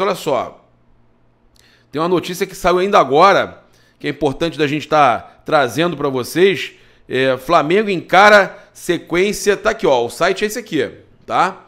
Olha só, tem uma notícia que saiu ainda agora, que é importante da gente estar tá trazendo para vocês. É, Flamengo encara sequência, tá aqui ó, o site é esse aqui, tá?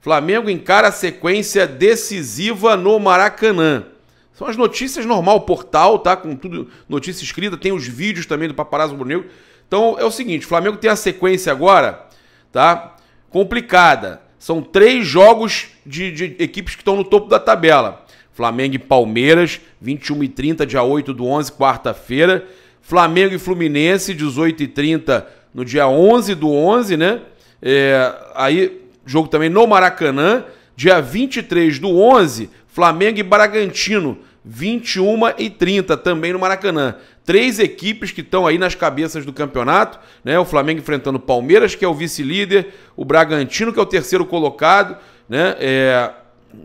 Flamengo encara sequência decisiva no Maracanã. São as notícias normal, portal, tá? Com tudo, notícia escrita, tem os vídeos também do Paparazzo Bruno Então é o seguinte, Flamengo tem a sequência agora, tá? Complicada são três jogos de, de equipes que estão no topo da tabela. Flamengo e Palmeiras, 21 e 30, dia 8 do 11, quarta-feira. Flamengo e Fluminense, 18 e 30, no dia 11 do 11, né? É, aí, jogo também no Maracanã. Dia 23 do 11, Flamengo e Bragantino, 21 e 30 também no Maracanã. Três equipes que estão aí nas cabeças do campeonato, né? O Flamengo enfrentando o Palmeiras, que é o vice-líder, o Bragantino, que é o terceiro colocado, né? É,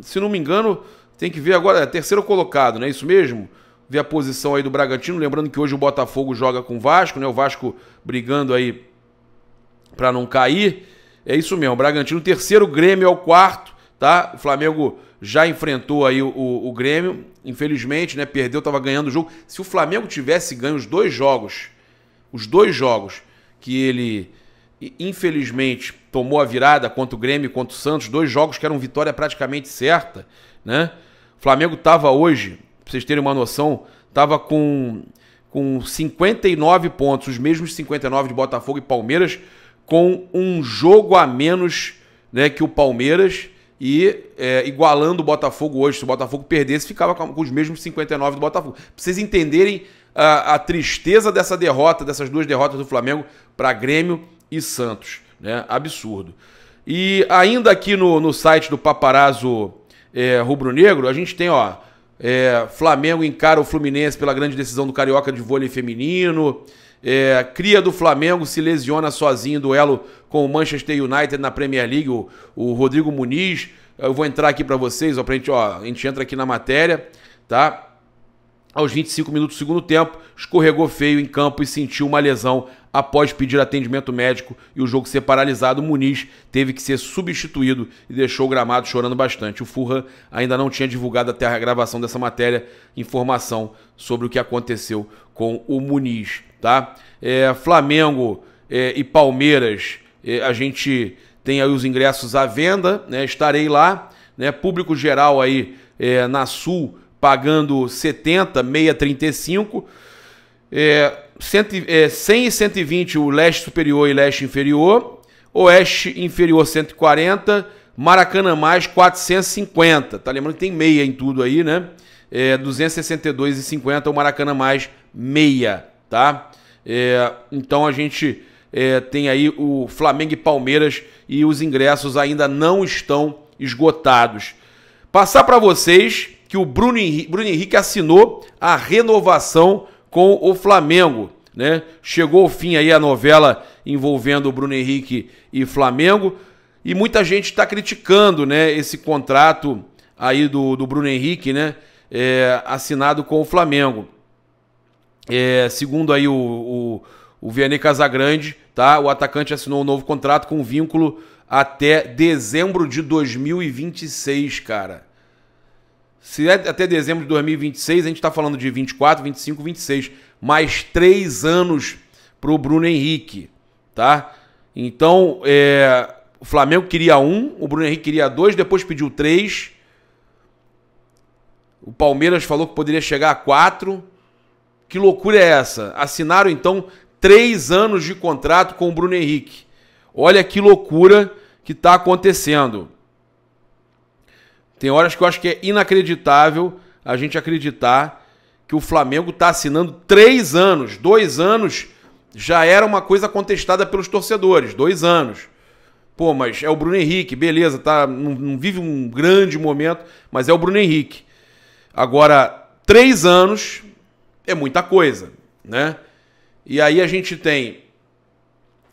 se não me engano, tem que ver agora, é terceiro colocado, não é isso mesmo? Ver a posição aí do Bragantino, lembrando que hoje o Botafogo joga com o Vasco, né? O Vasco brigando aí para não cair. É isso mesmo, o Bragantino terceiro, Grêmio é o quarto, tá? O Flamengo já enfrentou aí o, o, Grêmio, infelizmente, né? Perdeu, estava ganhando o jogo. Se o Flamengo tivesse ganho os dois jogos, os dois jogos que ele infelizmente tomou a virada contra o Grêmio e contra o Santos, dois jogos que eram vitória praticamente certa, né? O Flamengo estava hoje, para vocês terem uma noção, estava com com 59 pontos, os mesmos 59 de Botafogo e Palmeiras, com um jogo a menos, né, que o Palmeiras e é, igualando o Botafogo hoje, se o Botafogo perdesse, ficava com, com os mesmos 59 do Botafogo. Pra vocês entenderem a, a tristeza dessa derrota, dessas duas derrotas do Flamengo para Grêmio e Santos. Né? Absurdo. E ainda aqui no, no site do Paparazzo é, Rubro Negro, a gente tem, ó. É, Flamengo encara o Fluminense pela grande decisão do Carioca de vôlei feminino. É, cria do Flamengo se lesiona sozinho em duelo com o Manchester United na Premier League, o, o Rodrigo Muniz. Eu vou entrar aqui para vocês, ó, pra gente, ó, a gente entra aqui na matéria, tá? aos 25 minutos do segundo tempo, escorregou feio em campo e sentiu uma lesão após pedir atendimento médico e o jogo ser paralisado. Muniz teve que ser substituído e deixou o gramado chorando bastante. O Furran ainda não tinha divulgado até a gravação dessa matéria informação sobre o que aconteceu com o Muniz, tá? É, Flamengo é, e Palmeiras, é, a gente tem aí os ingressos à venda, né? Estarei lá, né? Público geral aí é, na Sul pagando 70, 6,35. É, cento, é, 100 e 120 o leste superior e leste inferior. Oeste inferior 140. Maracanã mais 450. Tá lembrando que tem meia em tudo aí, né? É, 262,50 o Maracanã mais meia, tá? É, então a gente é, tem aí o Flamengo e Palmeiras e os ingressos ainda não estão esgotados. Passar para vocês que o Bruno Henrique, Bruno Henrique assinou a renovação com o Flamengo. Né? Chegou o fim aí a novela envolvendo o Bruno Henrique e Flamengo. E muita gente está criticando né, esse contrato aí do, do Bruno Henrique, né? É, assinado com o Flamengo. É, segundo aí o, o, o Vianney Casagrande, tá? O atacante assinou um novo contrato com vínculo até dezembro de 2026, cara. Se é até dezembro de 2026, a gente está falando de 24, 25, 26. Mais três anos para o Bruno Henrique, tá? Então, é, o Flamengo queria um, o Bruno Henrique queria dois, depois pediu três. O Palmeiras falou que poderia chegar a quatro. Que loucura é essa? Assinaram então três anos de contrato com o Bruno Henrique. Olha que loucura que está acontecendo. Tem horas que eu acho que é inacreditável a gente acreditar que o Flamengo está assinando três anos. Dois anos já era uma coisa contestada pelos torcedores. Dois anos. Pô, mas é o Bruno Henrique, beleza, tá, não, não vive um grande momento, mas é o Bruno Henrique. Agora, três anos é muita coisa, né? E aí a gente tem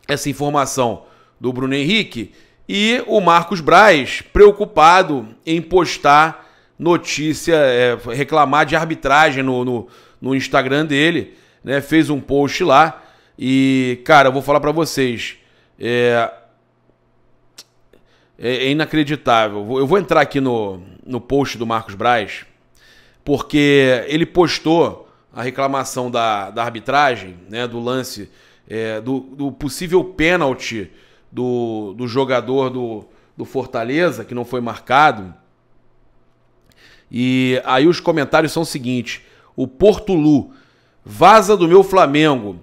essa informação do Bruno Henrique e o Marcos Braz, preocupado em postar notícia, é, reclamar de arbitragem no, no, no Instagram dele, né? Fez um post lá. E, cara, eu vou falar para vocês. É, é, é inacreditável. Eu vou entrar aqui no, no post do Marcos Braz, porque ele postou a reclamação da, da arbitragem, né, do lance, é, do, do possível pênalti do, do jogador do, do Fortaleza, que não foi marcado. E aí os comentários são o seguinte: o Porto Lu, vaza do meu Flamengo.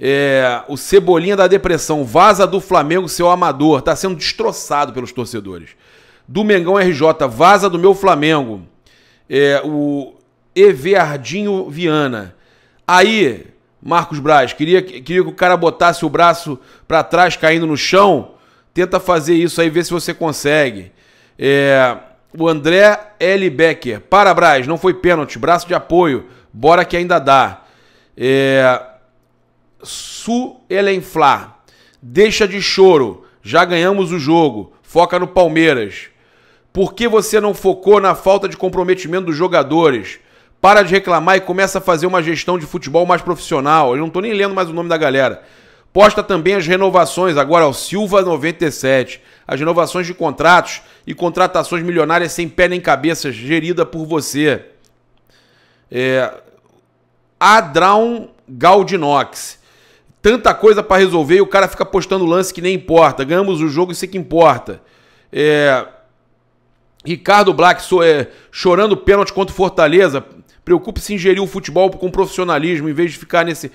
É, o Cebolinha da Depressão, vaza do Flamengo, seu amador, tá sendo destroçado pelos torcedores. Do Mengão RJ, vaza do meu Flamengo. É, o Everardinho Viana. Aí, Marcos Braz. Queria, queria que o cara botasse o braço para trás caindo no chão. Tenta fazer isso aí, ver se você consegue. É, o André L. Becker. Para, Braz, não foi pênalti. Braço de apoio. Bora que ainda dá. É, Su Elenfla. Deixa de choro. Já ganhamos o jogo. Foca no Palmeiras. Por que você não focou na falta de comprometimento dos jogadores? Para de reclamar e começa a fazer uma gestão de futebol mais profissional. Eu não estou nem lendo mais o nome da galera. Posta também as renovações, agora ao Silva 97. As renovações de contratos e contratações milionárias sem pé nem cabeça, gerida por você. É, Adraun Galdinox. Tanta coisa para resolver e o cara fica postando lance que nem importa. Ganhamos o jogo, isso é que importa. É, Ricardo Black so, é, chorando pênalti contra o Fortaleza. Preocupe-se em gerir o futebol com profissionalismo, em vez de ficar nesse.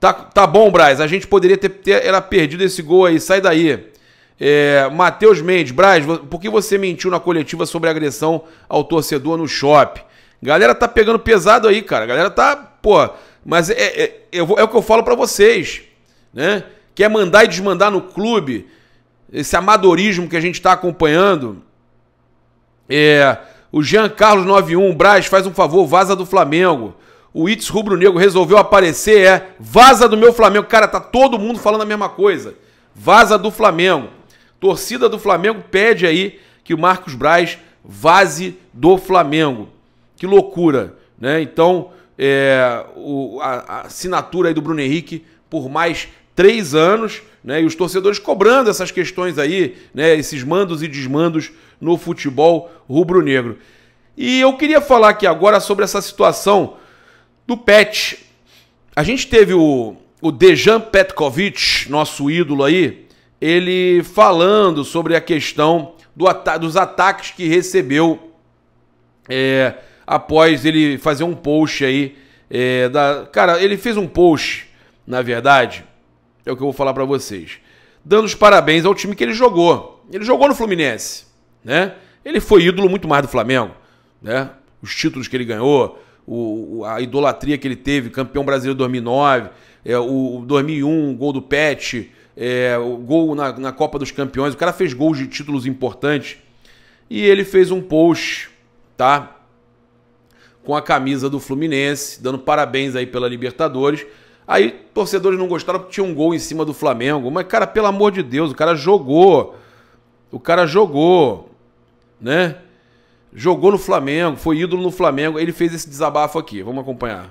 Tá, tá bom, Braz, a gente poderia ter, ter ela perdido esse gol aí, sai daí. É, Matheus Mendes, Braz, por que você mentiu na coletiva sobre agressão ao torcedor no shopping? Galera tá pegando pesado aí, cara. Galera tá, pô, mas é, é, é, é o que eu falo para vocês, né? Quer mandar e desmandar no clube, esse amadorismo que a gente tá acompanhando, é, o Jean Carlos 91, Braz, faz um favor, vaza do Flamengo. O Itz Rubro Negro resolveu aparecer, é vaza do meu Flamengo. Cara, tá todo mundo falando a mesma coisa. Vaza do Flamengo. Torcida do Flamengo pede aí que o Marcos Braz vaze do Flamengo. Que loucura, né? Então, é, o, a, a assinatura aí do Bruno Henrique por mais três anos né? E os torcedores cobrando essas questões aí, né? Esses mandos e desmandos no futebol rubro-negro. E eu queria falar aqui agora sobre essa situação do Pet. A gente teve o, o Dejan Petkovic, nosso ídolo aí, ele falando sobre a questão do ata dos ataques que recebeu é, após ele fazer um post aí. É, da... Cara, ele fez um post, na verdade, é o que eu vou falar para vocês. Dando os parabéns ao time que ele jogou. Ele jogou no Fluminense, né? Ele foi ídolo muito mais do Flamengo, né? Os títulos que ele ganhou, o, a idolatria que ele teve, campeão brasileiro 2009, é, o 2001, o gol do Pet, é, o gol na, na Copa dos Campeões. O cara fez gols de títulos importantes. E ele fez um post, tá? Com a camisa do Fluminense, dando parabéns aí pela Libertadores. Aí torcedores não gostaram porque tinha um gol em cima do Flamengo. Mas, cara, pelo amor de Deus, o cara jogou. O cara jogou, né? Jogou no Flamengo, foi ídolo no Flamengo. Ele fez esse desabafo aqui. Vamos acompanhar.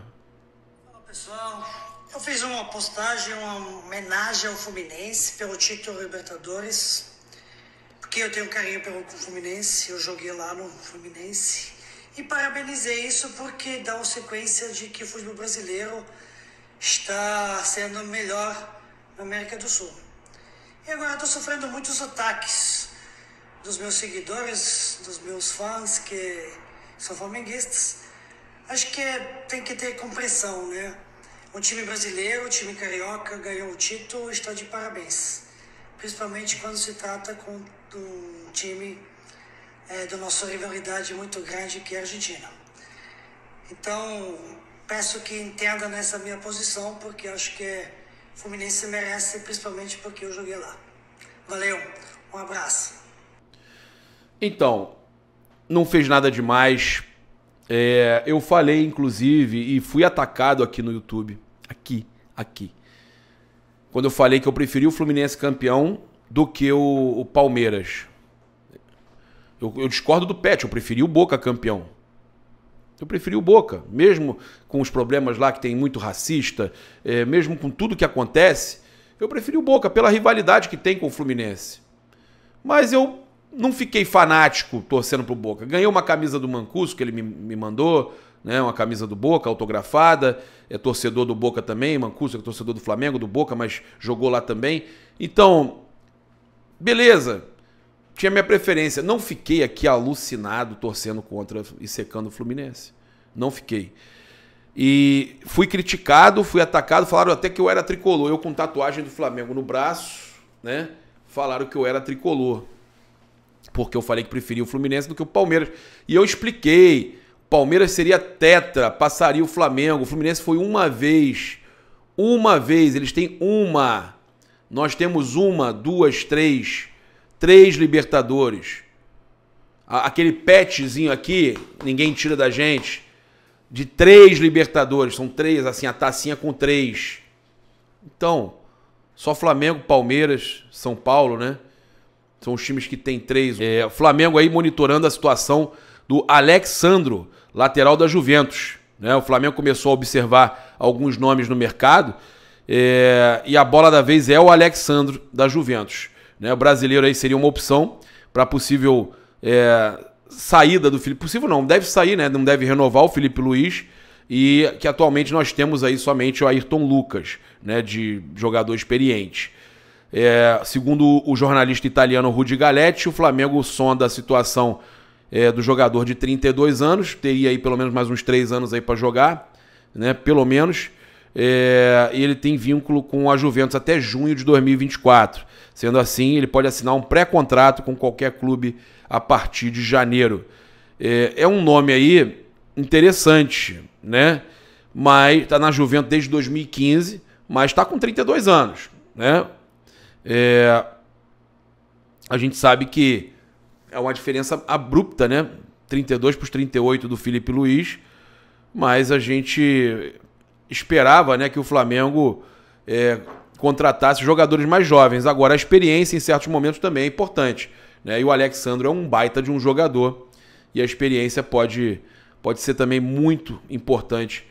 Fala, pessoal. Eu fiz uma postagem, uma homenagem ao Fluminense pelo título Libertadores. Porque eu tenho carinho pelo Fluminense, eu joguei lá no Fluminense. E parabenizei isso porque dá uma sequência de que o futebol brasileiro está sendo melhor na América do Sul. E agora estou sofrendo muitos ataques dos meus seguidores, dos meus fãs que são flamenguistas. Acho que é, tem que ter compreensão, né? O time brasileiro, o time carioca ganhou o título, está de parabéns. Principalmente quando se trata com um time é, da nossa rivalidade muito grande que é a Argentina. Então, peço que entenda nessa minha posição, porque acho que o Fluminense merece, principalmente porque eu joguei lá. Valeu, um abraço. Então, não fez nada demais. É, eu falei, inclusive, e fui atacado aqui no YouTube. Aqui, aqui. Quando eu falei que eu preferi o Fluminense campeão do que o, o Palmeiras. Eu, eu discordo do Pet, eu preferi o Boca campeão. Eu preferi o Boca, mesmo com os problemas lá que tem muito racista, é, mesmo com tudo que acontece, eu preferi o Boca pela rivalidade que tem com o Fluminense. Mas eu não fiquei fanático torcendo pro Boca. Ganhei uma camisa do Mancuso que ele me, me mandou, né, uma camisa do Boca autografada, é torcedor do Boca também, Mancuso é torcedor do Flamengo, do Boca, mas jogou lá também. Então, beleza, tinha minha preferência. Não fiquei aqui alucinado torcendo contra e secando o Fluminense. Não fiquei. E fui criticado, fui atacado, falaram até que eu era tricolor. Eu com tatuagem do Flamengo no braço, né? Falaram que eu era tricolor. Porque eu falei que preferia o Fluminense do que o Palmeiras. E eu expliquei. Palmeiras seria tetra, passaria o Flamengo. O Fluminense foi uma vez. Uma vez, eles têm uma. Nós temos uma, duas, três três Libertadores. Aquele petzinho aqui, ninguém tira da gente, de três Libertadores. São três, assim, a tacinha com três. Então, só Flamengo, Palmeiras, São Paulo, né? São os times que tem três. É, Flamengo aí monitorando a situação do Alexandro, lateral da Juventus. Né? O Flamengo começou a observar alguns nomes no mercado. É, e a bola da vez é o Alexandro da Juventus. Né? O brasileiro aí seria uma opção para possível é, saída do Felipe. Possível não, deve sair, né? Não deve renovar o Felipe Luiz. E que atualmente nós temos aí somente o Ayrton Lucas, né? De jogador experiente. É, segundo o jornalista italiano Rudi Galetti, o Flamengo sonda a situação é, do jogador de 32 anos, teria aí pelo menos mais uns 3 anos aí para jogar, né? Pelo menos. É, ele tem vínculo com a Juventus até junho de 2024. Sendo assim, ele pode assinar um pré-contrato com qualquer clube a partir de janeiro. É, é um nome aí interessante, né? Mas está na Juventus desde 2015, mas está com 32 anos, né? É, a gente sabe que é uma diferença abrupta, né? 32 para os 38 do Felipe Luiz, mas a gente esperava, né, que o Flamengo é, contratasse jogadores mais jovens. Agora, a experiência em certos momentos também é importante. Né? E o Alexandre é um baita de um jogador. E a experiência pode, pode ser também muito importante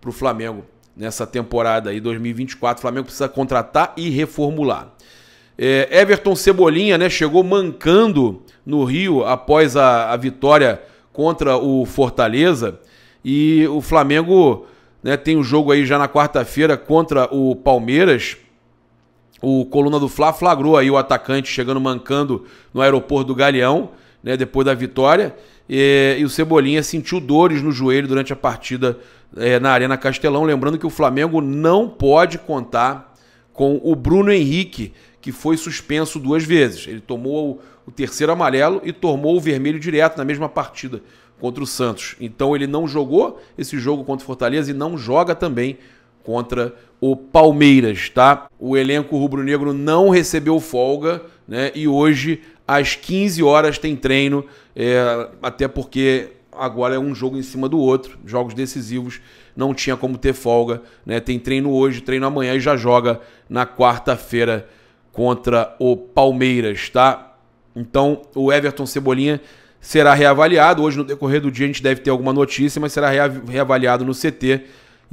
para o Flamengo nessa temporada aí 2024. O Flamengo precisa contratar e reformular. É, Everton Cebolinha né, chegou mancando no Rio após a, a vitória contra o Fortaleza. E o Flamengo né, tem o um jogo aí já na quarta-feira contra o Palmeiras. O Coluna do Fla flagrou aí o atacante chegando mancando no aeroporto do Galeão, né, depois da vitória. E, e, o Cebolinha sentiu dores no joelho durante a partida é, na Arena Castelão. Lembrando que o Flamengo não pode contar com o Bruno Henrique, que foi suspenso duas vezes. Ele tomou o, o terceiro amarelo e tomou o vermelho direto na mesma partida contra o Santos. Então ele não jogou esse jogo contra o Fortaleza e não joga também contra o Palmeiras, tá? O elenco rubro-negro não recebeu folga, né? E hoje, às 15 horas, tem treino, é, até porque agora é um jogo em cima do outro, jogos decisivos, não tinha como ter folga, né? Tem treino hoje, treino amanhã e já joga na quarta-feira contra o Palmeiras, tá? Então, o Everton Cebolinha será reavaliado. Hoje, no decorrer do dia, a gente deve ter alguma notícia, mas será reavaliado no CT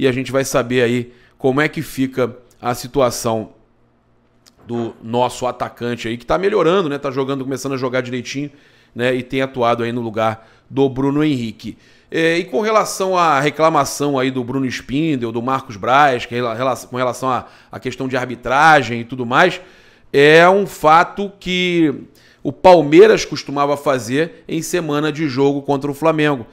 e a gente vai saber aí como é que fica a situação do nosso atacante aí, que está melhorando, né? Tá jogando, começando a jogar direitinho, né? E tem atuado aí no lugar do Bruno Henrique. É, e, com relação à reclamação aí do Bruno Spindel, do Marcos Braz, que, com relação à questão de arbitragem e tudo mais, é um fato que o Palmeiras costumava fazer em semana de jogo contra o Flamengo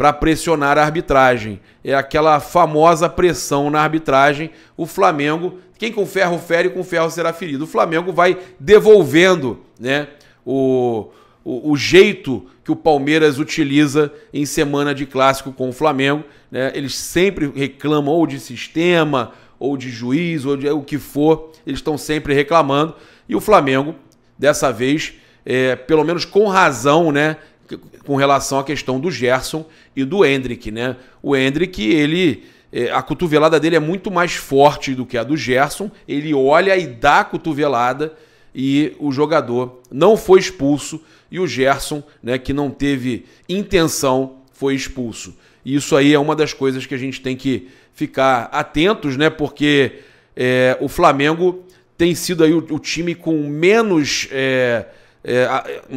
para pressionar a arbitragem. É aquela famosa pressão na arbitragem. O Flamengo, quem com ferro fere, com ferro será ferido. O Flamengo vai devolvendo né, o, o, o jeito que o Palmeiras utiliza em semana de clássico com o Flamengo. Né? Eles sempre reclamam ou de sistema, ou de juiz, ou de o que for. Eles estão sempre reclamando. E o Flamengo, dessa vez, é, pelo menos com razão, né? com relação à questão do Gerson e do Hendrick, né? O Hendrick, ele é, a cotovelada dele é muito mais forte do que a do Gerson. Ele olha e dá a cotovelada e o jogador não foi expulso e o Gerson, né, que não teve intenção, foi expulso. E isso aí é uma das coisas que a gente tem que ficar atentos, né? Porque é, o Flamengo tem sido aí o, o time com menos é, é,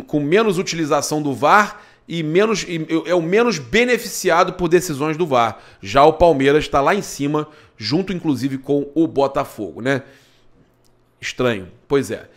com menos utilização do VAR e menos e é o menos beneficiado por decisões do VAR. Já o Palmeiras está lá em cima, junto inclusive com o Botafogo, né? Estranho. Pois é.